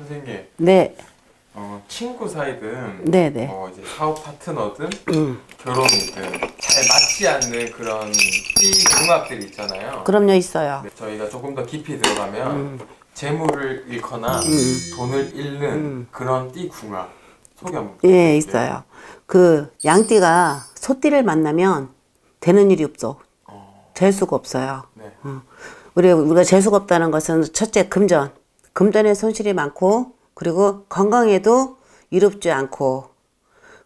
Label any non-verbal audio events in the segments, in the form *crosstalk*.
선생님. 네. 어, 친구 사이든 네네. 네. 어, 이제 사업 파트너든 음. 결혼이든 잘 맞지 않는 그런 띠궁합들이 있잖아요. 그럼요 있어요. 네, 저희가 조금 더 깊이 들어가면 음. 재물을 잃거나 음. 돈을 잃는 음. 그런 띠궁합 예 있어요. 그 양띠가 소띠를 만나면 되는 일이 없어. 어. 재수가 없어요. 네. 어. 우리 우리가 재수가 없다는 것은 첫째 금전 금전의 손실이 많고 그리고 건강에도 이롭지 않고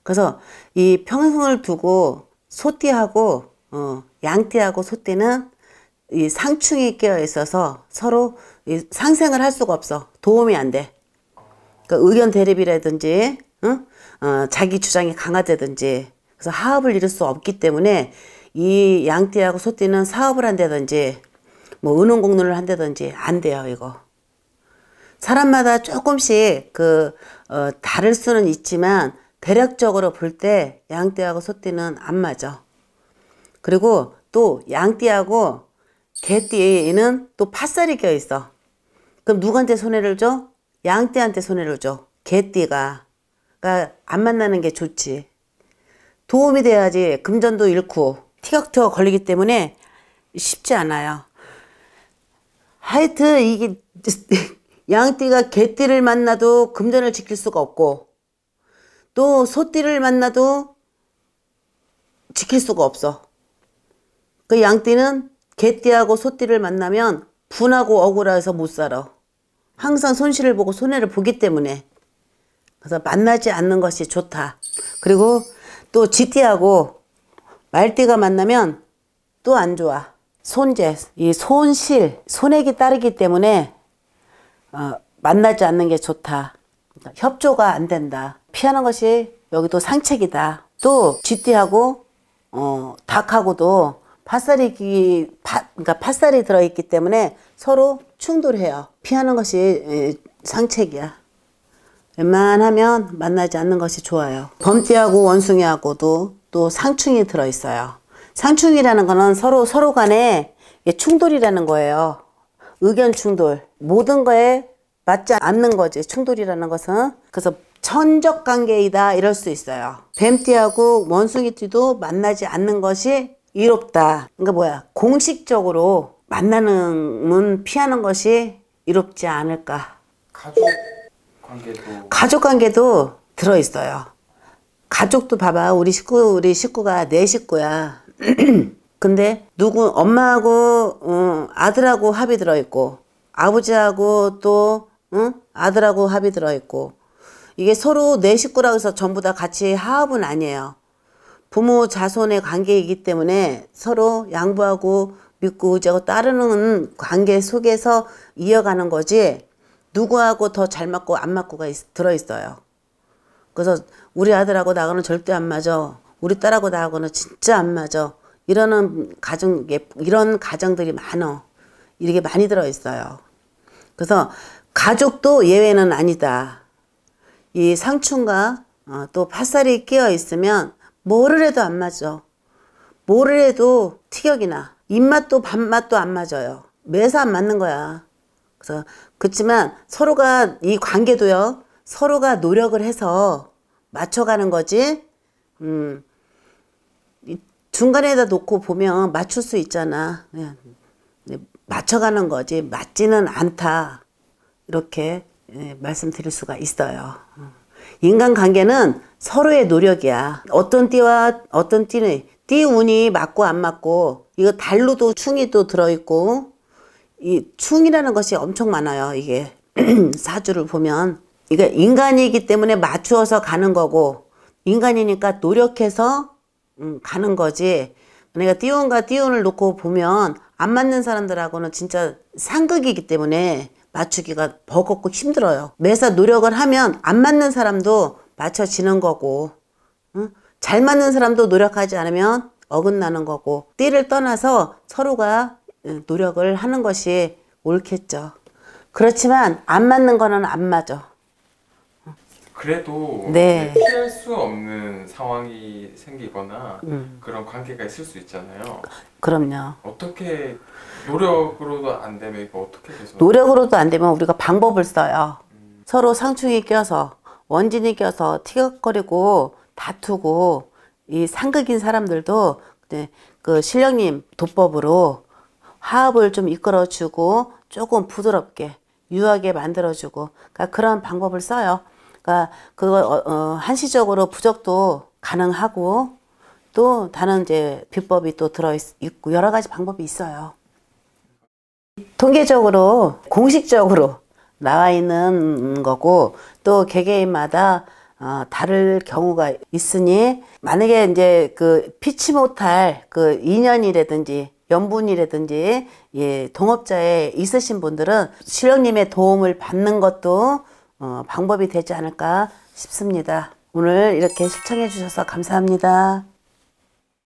그래서 이 평생을 두고 소띠하고 어, 양띠하고 소띠는 이 상충이 깨어 있어서 서로 이 상생을 할 수가 없어 도움이 안 돼. 그러니까 의견 대립이라든지 응? 어, 자기 주장이 강하다든지 그래서 하업을 이룰 수 없기 때문에 이 양띠하고 소띠는 사업을 한다든지 뭐 은혼공론을 한다든지 안 돼요 이거. 사람마다 조금씩 그 어, 다를 수는 있지만 대략적으로 볼 때 양띠하고 소띠는 안 맞아. 그리고 또 양띠하고 개띠는 에또 팥살이 껴 있어. 그럼 누구한테 손해를 줘? 양띠한테 손해를 줘. 개띠가. 그러니까 안 만나는 게 좋지. 도움이 돼야지 금전도 잃고 티격태격 걸리기 때문에 쉽지 않아요. 하여튼 이게 *laughs* 양띠가 개띠를 만나도 금전을 지킬 수가 없고 또 소띠를 만나도 지킬 수가 없어. 그 양띠는 개띠하고 소띠를 만나면 분하고 억울해서 못 살아. 항상 손실을 보고 손해를 보기 때문에 그래서 만나지 않는 것이 좋다. 그리고 또지띠하고 말띠가 만나면 또 안 좋아. 손재, 이 손실, 손해기 따르기 때문에 어, 만나지 않는 게 좋다. 협조가 안 된다. 피하는 것이 여기도 상책이다. 또 쥐띠하고 어, 닭하고도 파살이 파, 그러니까 파살이 들어있기 때문에 서로 충돌해요. 피하는 것이 상책이야. 웬만하면 만나지 않는 것이 좋아요. 범띠하고 원숭이하고도 또 상충이 들어있어요. 상충이라는 거는 서로 서로 간에 충돌이라는 거예요. 의견 충돌 모든 거에 맞지 않는 거지 충돌이라는 것은 그래서 천적 관계이다 이럴 수 있어요 뱀띠하고 원숭이띠도 만나지 않는 것이 이롭다 그러니까 뭐야 공식적으로 만나는 문 피하는 것이 이롭지 않을까 가족 관계도 가족 관계도 들어있어요 가족도 봐봐 우리 식구 우리 식구가 내 네 식구야 *clears throat* 근데 누구 엄마하고 음, 아들하고 합이 들어있고 아버지하고 또 응? 아들하고 합이 들어있고 이게 서로 내 식구라고 해서 전부 다 같이 하합은 아니에요. 부모 자손의 관계이기 때문에 서로 양보하고 믿고 의지하고 따르는 관계 속에서 이어가는 거지 누구하고 더 잘 맞고 안 맞고가 있, 들어있어요. 그래서 우리 아들하고 나하고는 절대 안 맞아. 우리 딸하고 나하고는 진짜 안 맞아. 이러는 가정 이런 가정들이 많어. 이렇게 많이 들어 있어요. 그래서 가족도 예외는 아니다. 이 상충과 어, 또 팥살이 끼어 있으면 뭐를 해도 안 맞아. 뭐를 해도 티격이 나. 입맛도 밥맛도 안 맞아요. 매사 안 맞는 거야. 그래서 그렇지만 서로가 이 관계도요. 서로가 노력을 해서 맞춰가는 거지. 음, 중간에다 놓고 보면 맞출 수 있잖아. 맞춰가는 거지 맞지는 않다. 이렇게 예, 말씀드릴 수가 있어요. 어. 인간관계는 서로의 노력이야. 어떤 띠와 어떤 띠는 띠 운이 맞고 안 맞고 이거 달로도 충이 또 들어있고 이 충이라는 것이 엄청 많아요. 이게 *clears throat* 사주를 보면 이게 인간이기 때문에 맞추어서 가는 거고 인간이니까 노력해서 음, 가는 거지. 내가 띠운과띠운을 놓고 보면 안 맞는 사람들하고는 진짜 상극이기 때문에 맞추기가 버겁고 힘들어요. 매사 노력을 하면 안 맞는 사람도 맞춰지는 거고 응? 잘 맞는 사람도 노력하지 않으면 어긋나는 거고 띠를 떠나서 서로가 예, 노력을 하는 것이 옳겠죠. 그렇지만 안 맞는 거는 안 맞아. 그래도 네. 피할 수 없는 상황이 생기거나 음. 그런 관계가 있을 수 있잖아요. 그럼요. 어떻게 노력으로도 안 되면 이거 어떻게 계속 노력으로도 안 되면 우리가 방법을 써요. 음. 서로 상충이 껴서 원진이 껴서 티격거리고 다투고 이 상극인 사람들도 그 신령님 도법으로 화합을 좀 이끌어주고 조금 부드럽게 유하게 만들어주고 그러니까 그런 방법을 써요. 그러니까 그거 어, 어, 한시적으로 부적도 가능하고 또 다른 이제 비법이 또 들어 있고 여러 가지 방법이 있어요. 통계적으로 공식적으로 나와 있는 거고 또 개개인마다 어, 다를 경우가 있으니 만약에 이제 그 피치 못할 그 인연이라든지 연분이라든지 예, 동업자에 있으신 분들은 실령님의 도움을 받는 것도 어, 방법이 되지 않을까 싶습니다. 오늘 이렇게 시청해 주셔서 감사합니다.